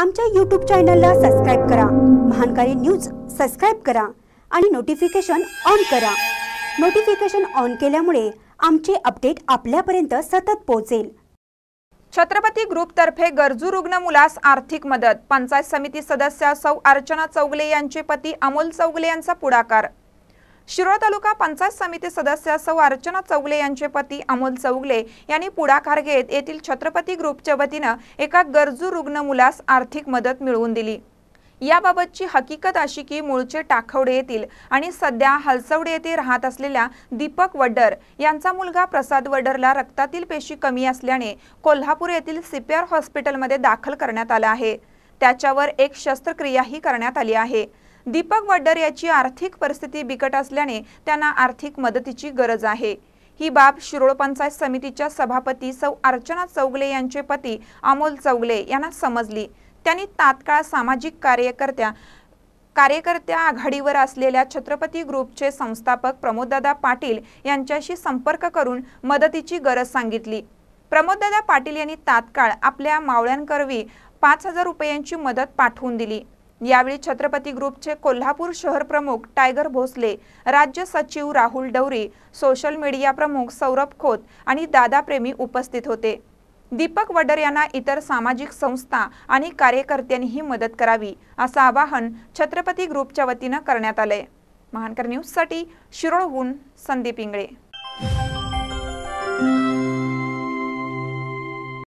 आमच्या यूट्यूब चॅनलला सबस्क्राईब करा महानकारी न्यूज सबस्क्राईब करा आणि नोटिफिकेशन ऑन करा नोटिफिकेशन ऑन केल्यामुळे आमचे अपडेट आपल्यापर्यंत सतत पोहोचेल छत्रपती ग्रुपतर्फे गरजू रुग्ण मुलास आर्थिक मदत पंचायत समिती सदस्या सौ अर्चना चौगले यांचे पती अमोल चौगले यांचा पुढाकार शिरोळ तालुका पंचायत समिती सदस्य सौ अर्चना चौगले यांचे पती अमोल चौगले यांनी पुढाकार घेत येथील छत्रपती ग्रुपच्या वतीनं एका गरजू रुग्ण मुलास आर्थिक मदत मिळवून दिली याबाबतची हकीकत अशी की मूळचे टाखवडे येथील आणि सध्या हलसवडे येथे राहत असलेल्या दीपक वड्डर यांचा मुलगा प्रसाद वडरला रक्तातील पेशी कमी असल्याने कोल्हापूर येथील सीपीआर हॉस्पिटलमध्ये दाखल करण्यात आला आहे त्याच्यावर एक शस्त्रक्रियाही करण्यात आली आहे दीपक वड्डर याची आर्थिक परिस्थिती बिकट असल्याने त्यांना आर्थिक मदतीची गरज आहे ही बाब शिरोळ पंचायत समितीच्या सभापती सौ अर्चना चौगले यांचे पती अमोल चौगले यांना समजली त्यांनी तात्काळ सामाजिक कार्यकर्त्या कार्यकर्त्या आघाडीवर असलेल्या छत्रपती ग्रुपचे संस्थापक प्रमोददादा पाटील यांच्याशी संपर्क करून मदतीची गरज सांगितली प्रमोददादा पाटील यांनी तात्काळ आपल्या मावळ्यांकरवी पाच हजार रुपयांची मदत पाठवून दिली यावेळी छत्रपती ग्रुपचे कोल्हापूर शहर प्रमुख टायगर भोसले राज्य सचिव राहुल डवरी सोशल मीडिया प्रमुख सौरभ खोत आणि दादाप्रेमी उपस्थित होते दीपक वडर यांना इतर सामाजिक संस्था आणि कार्यकर्त्यांनीही मदत करावी असं आवाहन छत्रपती ग्रुपच्या वतीनं करण्यात आलंय महानकर न्यूजसाठी शिरोळहून संदीप इंगळे